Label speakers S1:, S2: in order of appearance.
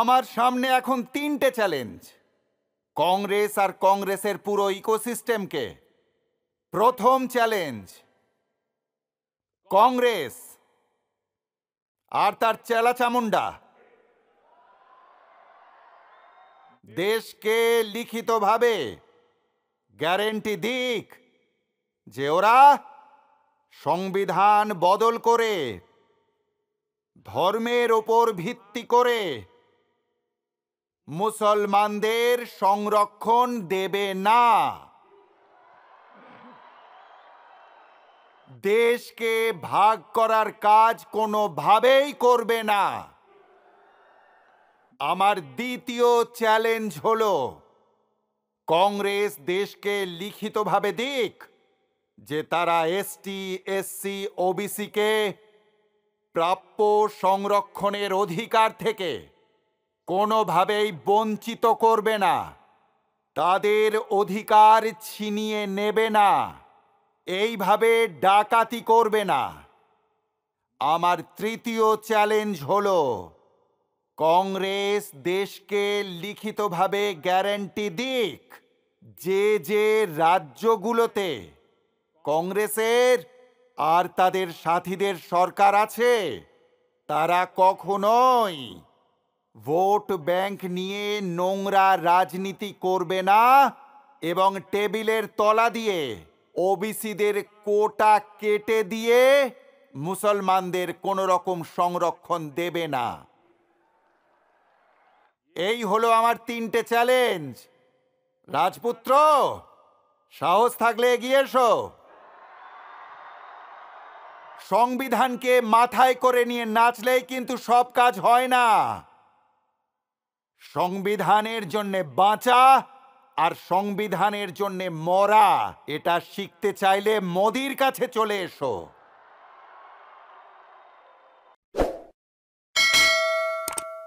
S1: আমার সামনে এখন তিনটে চ্যালেঞ্জ কংগ্রেস আর কংগ্রেসের পুরো ইকোসিস্টেমকে প্রথম চ্যালেঞ্জ কংগ্রেস আর তার চামুন্ডা দেশকে লিখিতভাবে গ্যারেন্টি দিক যে ওরা সংবিধান বদল করে ধর্মের ওপর ভিত্তি করে মুসলমানদের সংরক্ষণ দেবে না দেশকে ভাগ করার কাজ কোনোভাবেই করবে না আমার দ্বিতীয় চ্যালেঞ্জ হল কংগ্রেস দেশকে লিখিতভাবে দিক যে তারা এসটি এসসি ওবিসিকে প্রাপ্য সংরক্ষণের অধিকার থেকে কোনোভাবেই বঞ্চিত করবে না তাদের অধিকার ছিনিয়ে নেবে না এইভাবে ডাকাতি করবে না আমার তৃতীয় চ্যালেঞ্জ হল কংগ্রেস দেশকে লিখিতভাবে গ্যারেন্টি দিক যে যে রাজ্যগুলোতে কংগ্রেসের আর তাদের সাথীদের সরকার আছে তারা কখনোই ভোট ব্যাংক নিয়ে নোংরা রাজনীতি করবে না এবং টেবিলের তলা দিয়ে ওবিসিদের কোটা কেটে দিয়ে মুসলমানদের কোনো রকম সংরক্ষণ দেবে না এই হলো আমার তিনটে চ্যালেঞ্জ রাজপুত্র সাহস থাকলে এগিয়ে এসো সংবিধানকে মাথায় করে নিয়ে নাচলেই কিন্তু সব কাজ হয় না সংবিধানের জন্যে বাঁচা আর সংবিধানের জন্যে মরা এটা শিখতে চাইলে মোদির কাছে চলে এসো